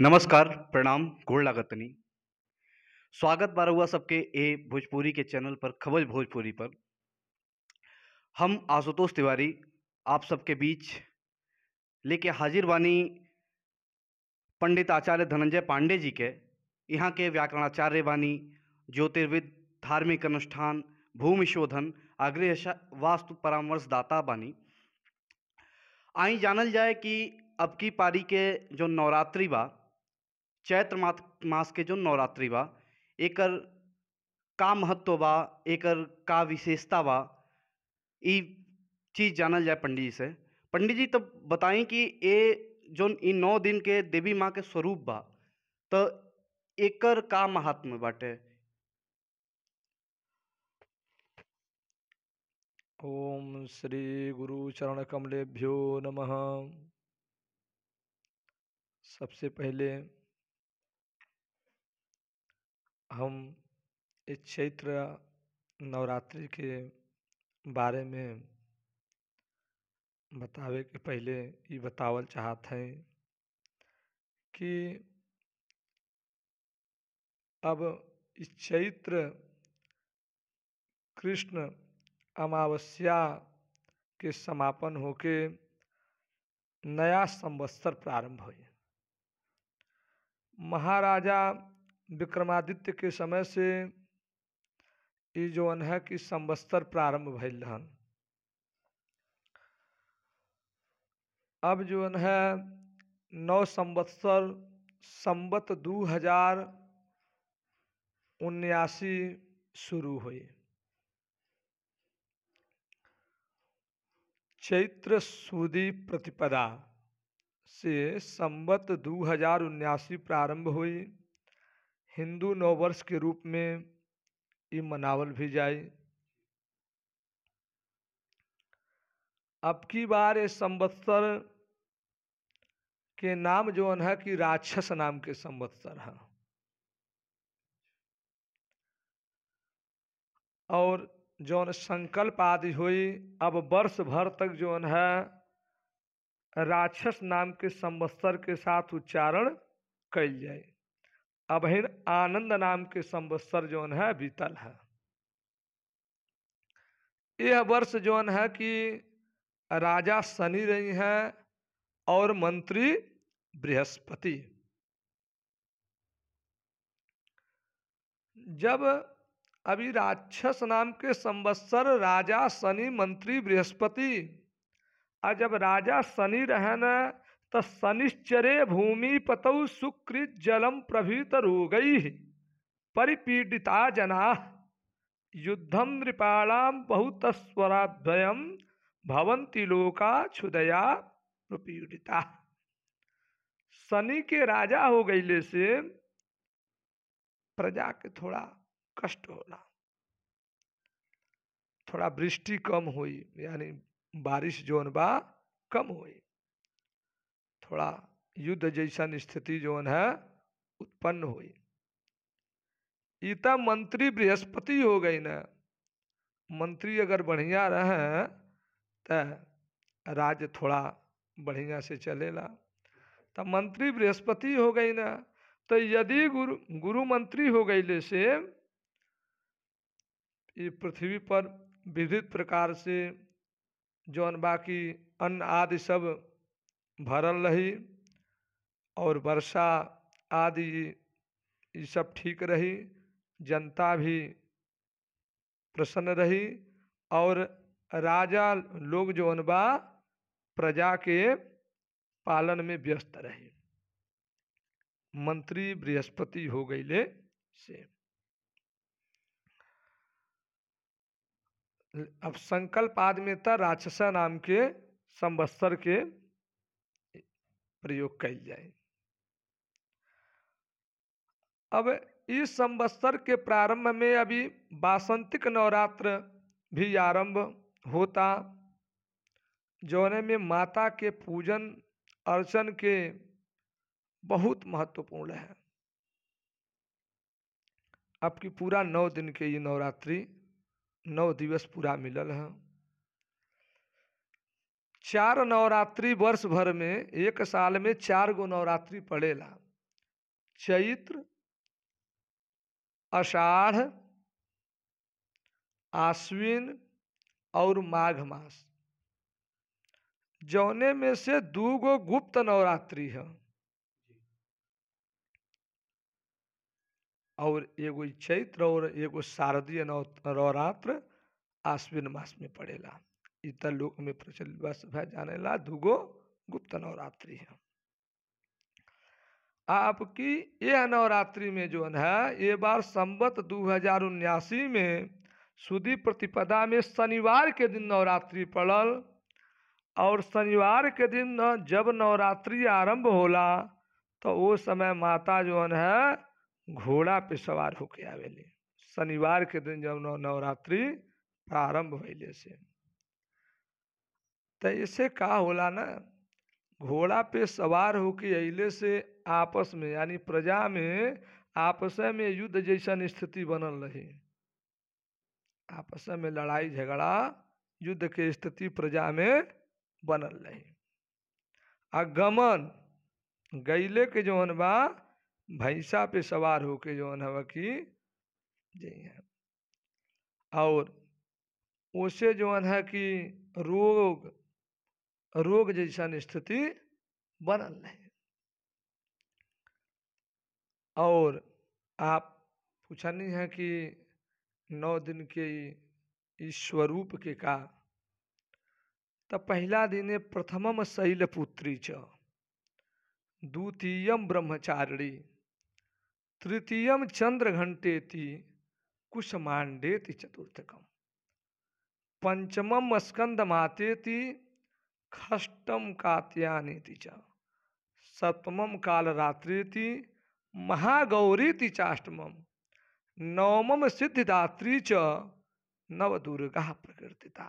नमस्कार प्रणाम गोड़ लागतनी स्वागत बार हुआ सबके ए भोजपुरी के चैनल पर खबर भोजपुरी पर हम आशुतोष तिवारी आप सबके बीच लेके हाजिर वानी पंडित आचार्य धनंजय पांडे जी के यहाँ के व्याकरणाचार्य वानी ज्योतिर्विद धार्मिक अनुष्ठान भूमि शोधन अग्रह वास्तु परामर्शदाता बानी आई जानल जाए कि अब की पारी के जो नवरात्रि बा चैत्र मास के जो नवरात्रि बा एक का महत्व बा एक का विशेषता बा चीज़ जानल जाए पंडित जी से पंडित जी तो बताई कि ये जो इन नौ दिन के देवी माँ के स्वरूप बा तो एकर का महात्म बाटे ओम श्री गुरु चरण कमलेभ्यो नमः सबसे पहले हम इस चैत्र नवरात्रि के बारे में बतावे के पहले ये बतावल चाहत हैं कि अब इस चैत्र कृष्ण अमावस्या के समापन होके नया संवत्सर प्रारंभ हुई महाराजा विक्रमादित्य के समय से ये जौन है कि संवस्तर प्रारंभ भैल हन अब जौन है नौ संवत्सर संबत दू हजार उन्यासी शुरू हुई चैत्र सूदी प्रतिपदा से संबत दू हजार उन्यासी प्रारंभ हुई हिंदू नववर्ष के रूप में ये मनावल भी जाए अब की बार ये संवत्सर के नाम जो है कि राक्षस नाम के संवत्सर है और जो संकल्प आदि हुई अब वर्ष भर तक जो है राक्षस नाम के संवत्सर के साथ उच्चारण कल जाए अभिन आनंद नाम के संवत्सर जोन है बीतल है यह वर्ष जोन है कि राजा शनि रही है और मंत्री बृहस्पति जब अभी राक्षस नाम के संवत्सर राजा शनि मंत्री बृहस्पति और जब राजा शनि रहन तनिश्चरे भूमि पतौ सुकृत जलम प्रभृत रोग परिपीडिता जना युद्धम बहुत स्वराद्वयम भवंती लोका क्षुदया प्रपीड़िता शनि के राजा हो गए से प्रजा के थोड़ा कष्ट होला थोड़ा वृष्टि कम हुई यानी बारिश जोन बा कम हुई थोड़ा युद्ध जैसन स्थिति जौन है उत्पन्न हुई ईता मंत्री बृहस्पति हो गई ना मंत्री अगर बढ़िया रहे तो राज्य थोड़ा बढ़िया से चलेगा तो मंत्री बृहस्पति हो गई ना तो यदि गुरु गुरु मंत्री हो गई से ये पृथ्वी पर विविध प्रकार से जौन बाकी अन्न आदि सब भरल रही और वर्षा आदि ये सब ठीक रही जनता भी प्रसन्न रही और राजा लोग जो अनबा प्रजा के पालन में व्यस्त रहे मंत्री बृहस्पति हो ले से अब संकल्प आदमी था राक्षसा नाम के संवत्सर के प्रयोग कल जाए अब इस संवत्सर के प्रारंभ में अभी बासंतिक नवरात्र भी आरंभ होता जौने में माता के पूजन अर्चन के बहुत महत्वपूर्ण है आपकी पूरा नौ दिन के ये नवरात्रि नौ दिवस पूरा मिलल है चार नवरात्रि वर्ष भर में एक साल में चार गो नवरात्रि पड़ेला चैत्र अषाढ़ आश्विन और माघ मास जौने में से दू गो गुप्त नवरात्रि है और एगो चैत्र और एगो शारदीय नवरात्र आश्विन मास में पड़ेला इतर लोक में प्रचलित बस भय जाने ला दुगो गुप्त नवरात्रि है आपकी यह नवरात्रि में जो है ये बार संबत दो हजार उन्यासी में सुदी प्रतिपदा में शनिवार के दिन नवरात्रि पड़ल और शनिवार के दिन जब नवरात्रि आरंभ होला तो वो समय माता जो है घोड़ा पे सवार होके आवेली शनिवार के दिन जब नवरात्रि प्रारंभ हो से तो ऐसे का होला ना घोड़ा पे सवार होके अले से आपस में यानी प्रजा में आपस में युद्ध जैसा स्थिति बनल रही आपस में लड़ाई झगड़ा युद्ध के स्थिति प्रजा में बनल रही आ गमन गैले के जौन बा भैंसा पे सवार होके जौन हवा कि और उसे जौन है कि रोग रोग जैसन स्थिति बनल रहे और आप पूछनी है कि नौ दिन के इस स्वरूप के का तो पहला दिन प्रथमम शैल पुत्री च द्वितीय ब्रह्मचारिणी तृतीयम चंद्र घंटेति कुशमांडेति चतुर्थकम पंचम स्कंद मातेति खष्टम कात्यानीति च सप्तमम महागौरी महागौरीति चाष्टम नवम सिद्धिदात्री च नव दुर्गा प्रकीर्तिता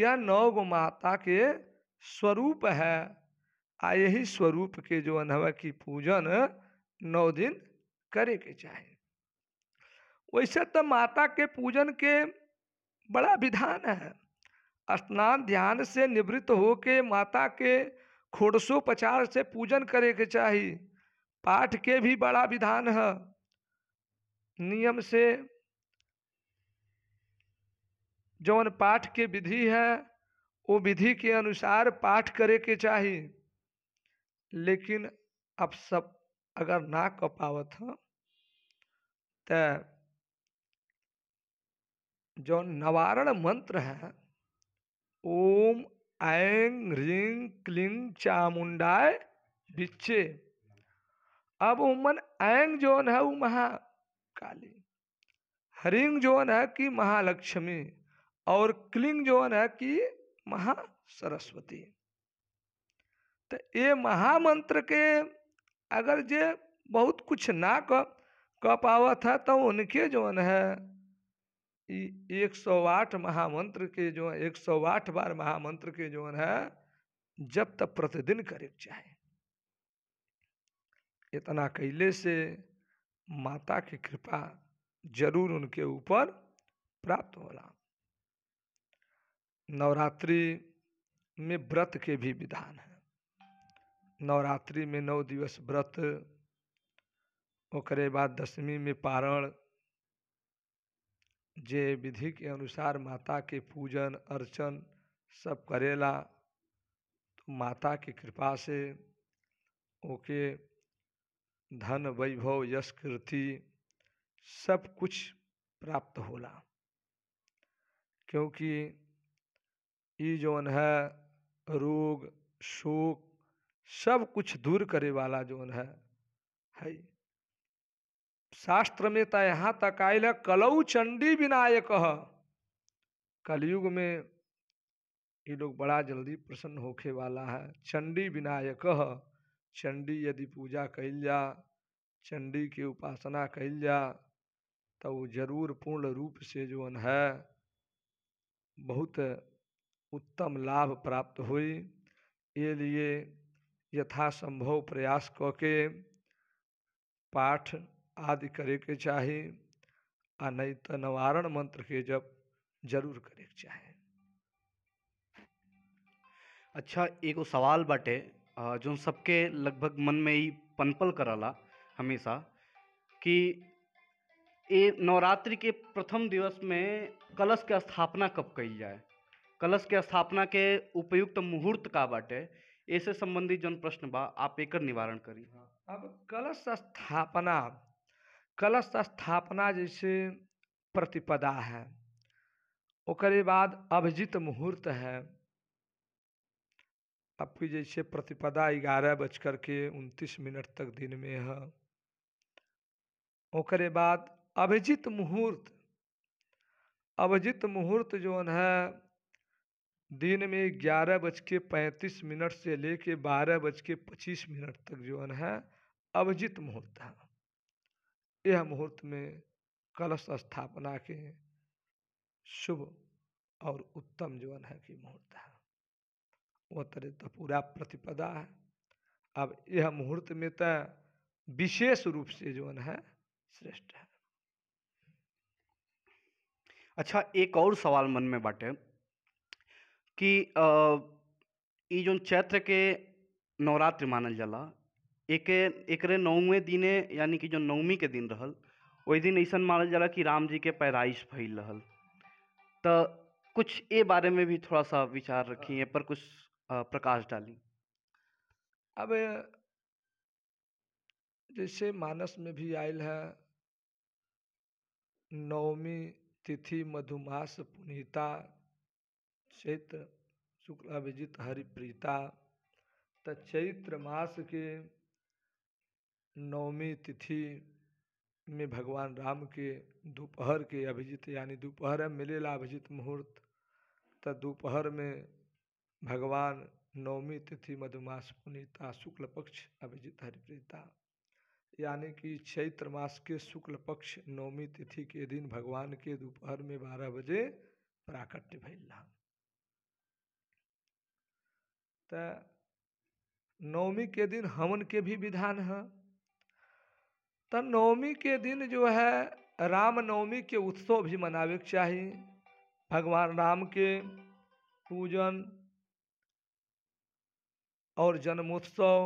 यह नव माता के स्वरूप है आ यही स्वरूप के जो अनुभव की पूजन नौ दिन करे के चाहिए वैसे तो माता के पूजन के बड़ा विधान है स्नान ध्यान से निवृत्त होके माता के खोडसोपचार से पूजन करे के चाही पाठ के भी बड़ा विधान है नियम से जौन पाठ के विधि है वो विधि के अनुसार पाठ करे के चाही लेकिन अब सब अगर ना कर पावत हो तो जौन नवारण मंत्र है ओम ऐंग रिंग क्लिंग चामुंडाय बिच्छे अब उमन ऐंग जोन है वो महाकाली हरिंग जोन है कि महालक्ष्मी और क्लिंग जोन है कि महा सरस्वती तो ये महामंत्र के अगर जे बहुत कुछ ना कह पावत है तो उनके जोन है एक सौ आठ महामंत्र के जो एक सौ आठ बार महामंत्र के जो है जब तक प्रतिदिन करे चाहे इतना कैले से माता की कृपा जरूर उनके ऊपर प्राप्त होला नवरात्रि में व्रत के भी विधान है नवरात्रि में नौ दिवस व्रत ओकरे बाद दशमी में पारण जे विधि के अनुसार माता के पूजन अर्चन सब करेला तो माता के कृपा से ओके धन वैभव यश कीर्ति सब कुछ प्राप्त होला क्योंकि ये जौन है रोग शोक सब कुछ दूर करे वाला जो है है शास्त्र में तो यहाँ तक आयल कलऊ चंडी विनायक कलयुग में ये लोग बड़ा जल्दी प्रसन्न होखे वाला है चंडी विनायक चंडी यदि पूजा कैल जा चंडी की उपासना कैल जा तो वो जरूर पूर्ण रूप से जो है बहुत उत्तम लाभ प्राप्त हुई ये लिए यथासंभव प्रयास करके पाठ आदि करे के चाहे आ नहीं तो नवारण मंत्र के जब जरूर करे के चाहे अच्छा एगो सवाल बाटे जो सबके लगभग मन में ही पनपल करला हमेशा कि ये नवरात्रि के प्रथम दिवस में कलश के स्थापना कब कही जाए कलश के स्थापना के उपयुक्त मुहूर्त का बाटे ऐसे संबंधित जन प्रश्न बा आप एक निवारण करी हाँ, अब कलश स्थापना कलश स्थापना जैसे प्रतिपदा है ओकरे बाद अभिजित मुहूर्त है आपकी जैसे प्रतिपदा ग्यारह बजकर के उनतीस मिनट तक दिन में है ओकरे बाद अभिजित मुहूर्त अभिजित मुहूर्त जो है दिन में ग्यारह बज के पैंतीस मिनट से लेके बारह बज के मिनट तक जो है अभिजित मुहूर्त है यह मुहूर्त में कलश स्थापना के शुभ और उत्तम जीवन है कि मुहूर्त है वो तरह तो पूरा प्रतिपदा है अब यह मुहूर्त में तो विशेष रूप से जीवन है श्रेष्ठ है अच्छा एक और सवाल मन में बाटे कि ये जो चैत्र के नवरात्रि मानल जाला एक एक नौवें दिन यानी कि जो नवमी के दिन रहल ओहि दिन ऐसा मानल रहा कि राम जी के पैदाइश फैल रहा तो कुछ ए बारे में भी थोड़ा सा विचार रखी हाँ। पर कुछ प्रकाश डाली अब जैसे मानस में भी आयल है नवमी तिथि मधुमास पुनीता चैत्र शुक्ला विजित हरिप्रीता तो चैत्र मास के नवमी तिथि में भगवान राम के दोपहर के अभिजित यानी दोपहर में मिलेला अभिजित मुहूर्त तो दोपहर में भगवान नवमी तिथि मधुमास पुनीता शुक्ल पक्ष अभिजित हरिप्रीता यानी कि चैत्र मास के शुक्ल पक्ष नवमी तिथि के दिन भगवान के दोपहर में बारह बजे प्राकट्य भैला नवमी के दिन हवन के भी विधान है तो नवमी के दिन जो है रामनवमी के उत्सव भी मनावे के चाहिए भगवान राम के पूजन और जन्मोत्सव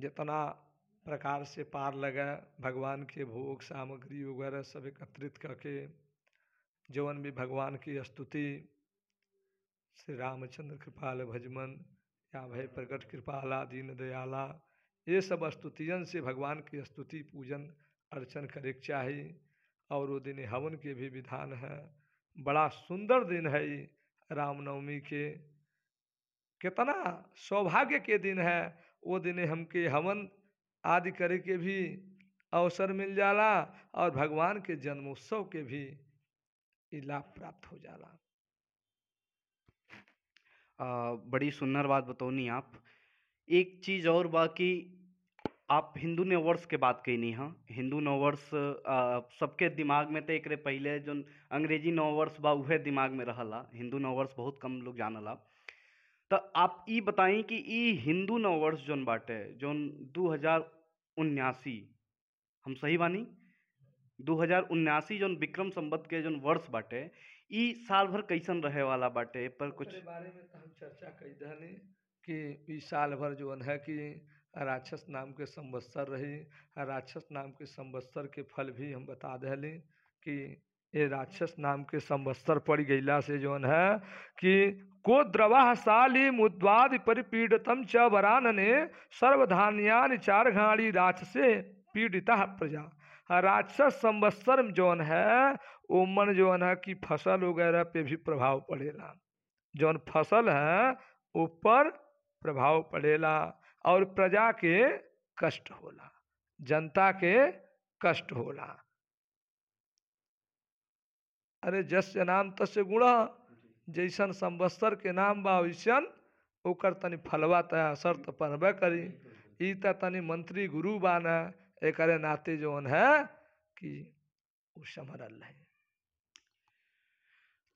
जितना प्रकार से पार लगे भगवान के भोग सामग्री वगैरह सब एकत्रित करके जवन भी भगवान की स्तुति श्री रामचंद्र कृपाल भजमन या भय प्रकट कृपाला दीन दयाला ये सब स्तुतिजन से भगवान की स्तुति पूजन अर्चन करे चाहिए और वो दिन हवन के भी विधान है बड़ा सुंदर दिन है ये रामनवमी के कितना सौभाग्य के दिन है वो दिन हमके हवन आदि करे के भी अवसर मिल जाला और भगवान के जन्मोत्सव के भी लाभ प्राप्त हो जाला आ, बड़ी सुंदर बात बतौनी आप एक चीज़ और बाकी आप हिंदू नववर्ष के बात कही हाँ हिंदू नववर्ष सबके दिमाग में तो एक पहले जो अंग्रेजी नववर्ष बा उहे दिमाग में रहला हिंदू नववर्ष बहुत कम लोग जानला तो आप ई बताई कि ई हिंदू नववर्ष जोन बाटे जोन दू हजार उन्यासी हम सही बानी दू हजार उन्यासी जोन विक्रम संबत के जोन वर्ष बाटे ई साल भर कैसन रहे वाला बाटे पर कुछ बारे में हम चर्चा दी कि साल भर जोन है कि राक्षस नाम के संवत्सर रही राक्षस नाम के संवत्सर के फल भी हम बता दिली कि ये राक्षस नाम के संवत्सर पड़ गैला से जौन है कि को द्रवा साली मुद्वाद परिपीड़तम च वरान ने सर्वधान्यान चार घाणी राक्षसे पीड़िता प्रजा राक्षस संवत्सर जौन है उमन जौन है कि फसल वगैरह पे भी प्रभाव पड़ेला जौन फसल है ऊपर प्रभाव पड़ेला और प्रजा के कष्ट होला जनता के कष्ट होला अरे जस नाम तस् गुण जैसन संवत्सर के नाम बा वैसन ओकर तनी फलवा त असर त पढ़बे करी ई त तनी मंत्री गुरु बा न एक नाते जोन है कि वो समरल है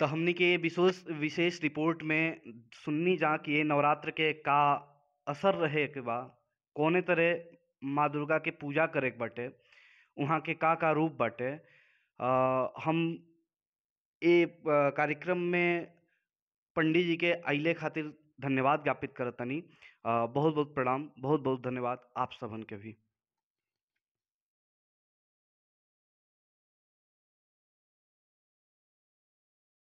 तो हमने के विशेष विशेष रिपोर्ट में सुननी जा कि नवरात्र के का असर रहे के बा कोने तरह माँ दुर्गा के पूजा करे के वहाँ के का का रूप बटे हम ये कार्यक्रम में पंडित जी के अले खातिर धन्यवाद ज्ञापित करतनी बहुत बहुत प्रणाम बहुत बहुत धन्यवाद आप सबन के भी